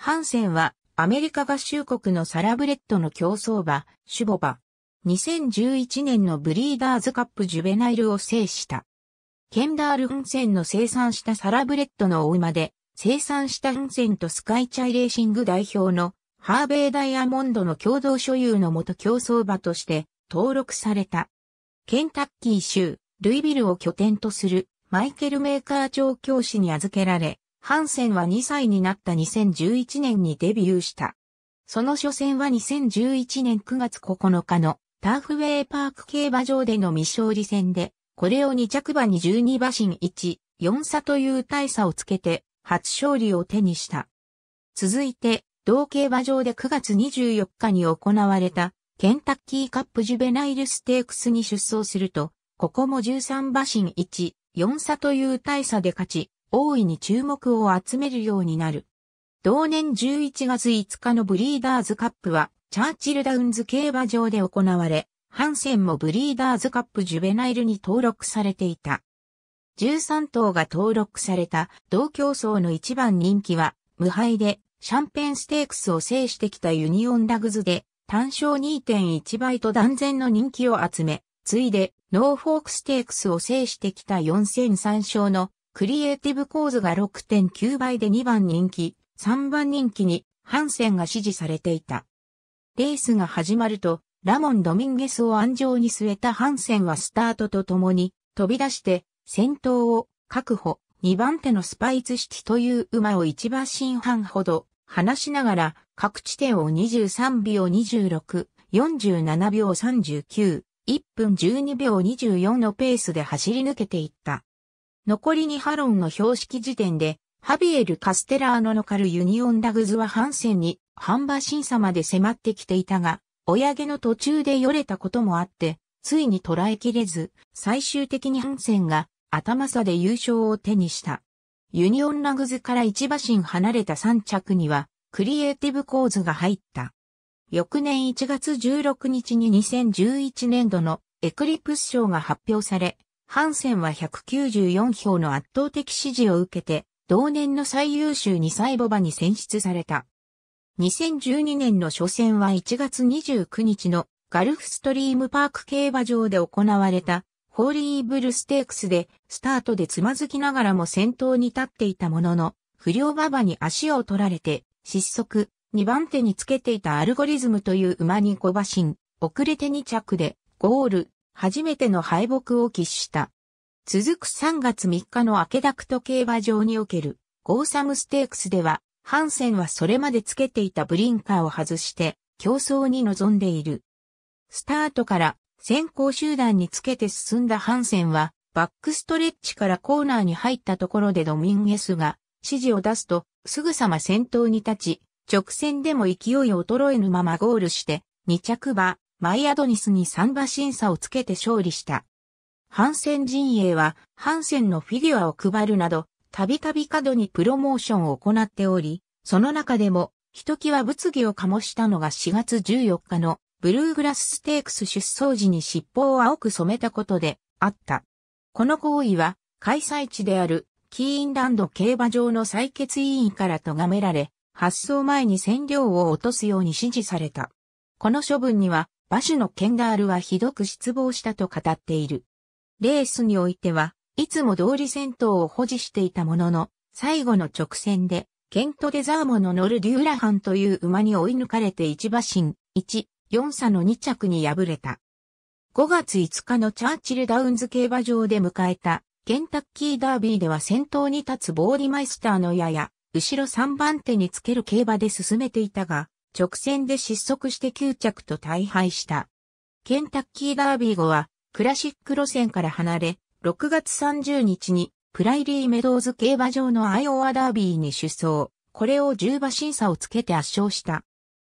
ハンセンはアメリカ合衆国のサラブレッドの競争馬、シュボバ。2011年のブリーダーズカップジュベナイルを制した。ケンダール・フンセンの生産したサラブレッドの大馬で、生産したフンセンとスカイチャイレーシング代表のハーベイ・ダイヤモンドの共同所有のもと競争馬として登録された。ケンタッキー州、ルイビルを拠点とするマイケル・メーカー調教師に預けられ、ハンセンは2歳になった2011年にデビューした。その初戦は2011年9月9日のターフウェイパーク競馬場での未勝利戦で、これを2着馬に12馬身1、4差という大差をつけて、初勝利を手にした。続いて、同競馬場で9月24日に行われた、ケンタッキーカップジュベナイルステークスに出走すると、ここも13馬身1、4差という大差で勝ち、大いに注目を集めるようになる。同年11月5日のブリーダーズカップは、チャーチルダウンズ競馬場で行われ、ハンセンもブリーダーズカップジュベナイルに登録されていた。13頭が登録された同競争の一番人気は、無敗でシャンペンステークスを制してきたユニオンラグズで、単勝2.1倍と断然の人気を集め、次いでノーフォークステークスを制してきた4戦3勝のクリエイティブ構図が6.9倍で2番人気、3番人気にハンセンが支持されていた。レースが始まると、ラモン・ドミンゲスを安上に据えたハンセンはスタートとともに飛び出して先頭を確保。2番手のスパイツシティという馬を1馬身半ほど離しながら各地点を23秒26、47秒39、1分12秒24のペースで走り抜けていった。残り2ハロンの標識時点で、ハビエル・カステラーノのカル・ユニオン・ダグズはハンセンに販売審査まで迫ってきていたが、親毛の途中でよれたこともあって、ついに捉えきれず、最終的にハンセンが頭差で優勝を手にした。ユニオンラグズから一馬身離れた3着には、クリエイティブ構図が入った。翌年1月16日に2011年度のエクリプス賞が発表され、ハンセンは194票の圧倒的支持を受けて、同年の最優秀2歳ボバに選出された。2012年の初戦は1月29日のガルフストリームパーク競馬場で行われたホーリーブルステークスでスタートでつまずきながらも先頭に立っていたものの不良馬場に足を取られて失速2番手につけていたアルゴリズムという馬に小馬身遅れて2着でゴール初めての敗北を喫した。続く3月3日のアケダクト競馬場におけるゴーサムステークスでは、ハンセンはそれまでつけていたブリンカーを外して競争に臨んでいる。スタートから先行集団につけて進んだハンセンは、バックストレッチからコーナーに入ったところでドミンゲスが指示を出すと、すぐさま先頭に立ち、直線でも勢い衰えぬままゴールして、2着馬、マイアドニスにン馬審査をつけて勝利した。ハンセン陣営は、ハンセンのフィギュアを配るなど、たびたび過度にプロモーションを行っており、その中でも、ひときわ物議を醸したのが4月14日のブルーグラスステークス出走時に尻尾を青く染めたことであった。この行為は開催地であるキーンランド競馬場の採決委員から咎められ、発送前に占領を落とすように指示された。この処分には馬主のケンダールはひどく失望したと語っている。レースにおいては、いつも通り戦闘を保持していたものの、最後の直線で、ケント・デザーモの乗るデューラハンという馬に追い抜かれて1馬身、1、4差の2着に敗れた。5月5日のチャーチルダウンズ競馬場で迎えた、ケンタッキーダービーでは先頭に立つボーディマイスターのやや、後ろ3番手につける競馬で進めていたが、直線で失速して9着と大敗した。ケンタッキーダービー後は、クラシック路線から離れ、6月30日に、プライリーメドーズ競馬場のアイオワダービーに出走、これを10馬審査をつけて圧勝した。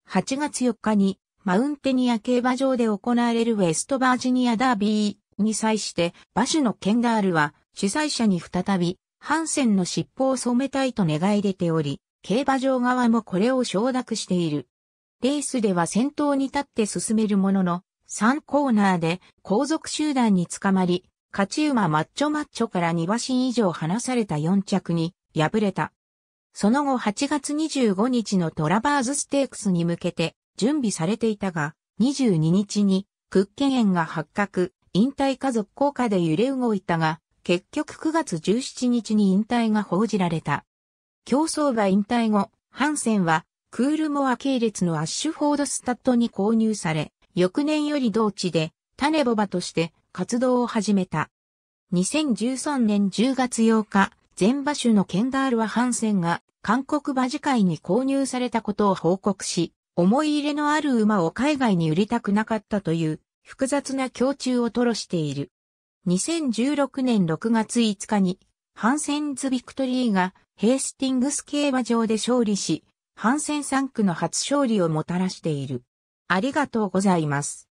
8月4日に、マウンテニア競馬場で行われるウェストバージニアダービーに際して、馬主のケンガールは、主催者に再び、ハンセンの尻尾を染めたいと願い出ており、競馬場側もこれを承諾している。レースでは先頭に立って進めるものの、3コーナーで後続集団に捕まり、勝ち馬マッチョマッチョから2馬身以上離された4着に敗れた。その後8月25日のトラバーズステークスに向けて準備されていたが、22日にクッケゲンが発覚、引退家族効果で揺れ動いたが、結局9月17日に引退が報じられた。競走馬引退後、ハンセンは、クールモア系列のアッシュフォードスタッドに購入され、翌年より同地で、種ボバとして活動を始めた。2013年10月8日、全馬種のケンダールはハンセンが韓国馬事会に購入されたことを報告し、思い入れのある馬を海外に売りたくなかったという複雑な胸中を吐露している。2016年6月5日にハンセンズ・ビクトリーがヘイスティングス競馬場で勝利し、ハンセン3区の初勝利をもたらしている。ありがとうございます。